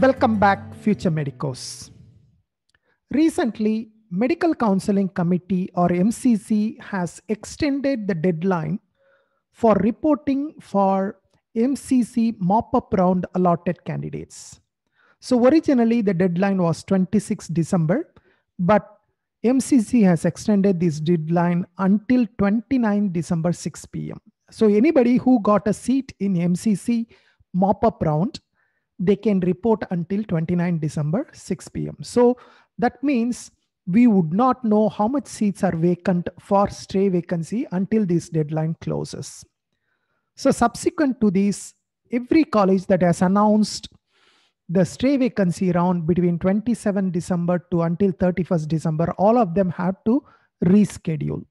Welcome back, future medicos. Recently, Medical Counseling Committee or MCC has extended the deadline for reporting for MCC mop up round allotted candidates. So originally the deadline was 26 December, but MCC has extended this deadline until 29 December 6 p.m. So anybody who got a seat in MCC mop up round they can report until 29 December 6 p.m. So that means we would not know how much seats are vacant for stray vacancy until this deadline closes. So subsequent to this, every college that has announced the stray vacancy round between 27 December to until 31st December, all of them have to reschedule.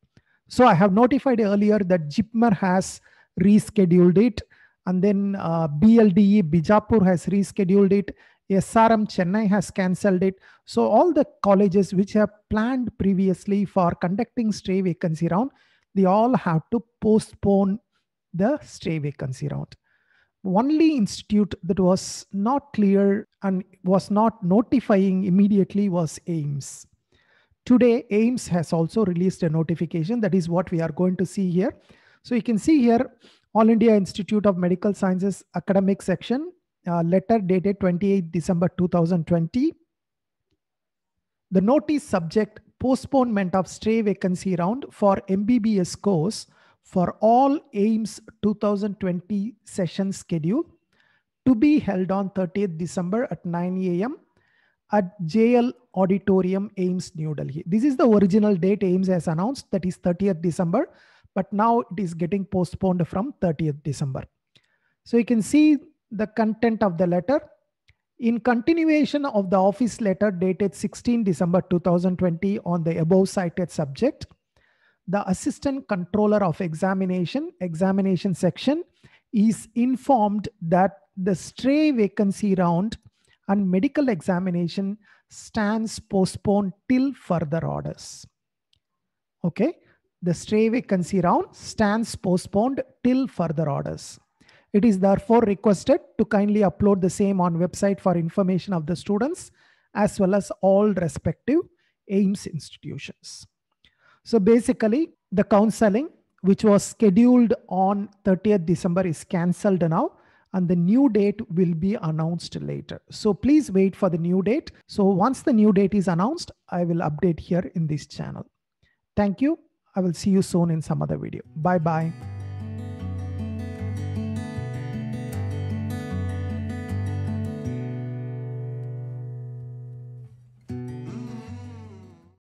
So I have notified earlier that JIPMER has rescheduled it and then uh, BLDE Bijapur has rescheduled it. SRM Chennai has cancelled it. So all the colleges which have planned previously for conducting stray vacancy round, they all have to postpone the stray vacancy round. Only institute that was not clear and was not notifying immediately was AIMS. Today, AIMS has also released a notification. That is what we are going to see here. So you can see here, all India Institute of Medical Sciences Academic Section, uh, letter dated 28 December 2020. The notice subject postponement of stray vacancy round for MBBS course for all AIMS 2020 session schedule to be held on 30th December at 9 a.m. at JL Auditorium, AIMS, New Delhi. This is the original date AIMS has announced, that is 30th December but now it is getting postponed from 30th December. So you can see the content of the letter. In continuation of the office letter dated 16 December 2020 on the above cited subject, the assistant controller of examination, examination section is informed that the stray vacancy round and medical examination stands postponed till further orders. Okay, the stray vacancy round stands postponed till further orders. It is therefore requested to kindly upload the same on website for information of the students as well as all respective AIMS institutions. So basically the counseling which was scheduled on 30th December is cancelled now and the new date will be announced later. So please wait for the new date. So once the new date is announced, I will update here in this channel. Thank you. I will see you soon in some other video. Bye bye.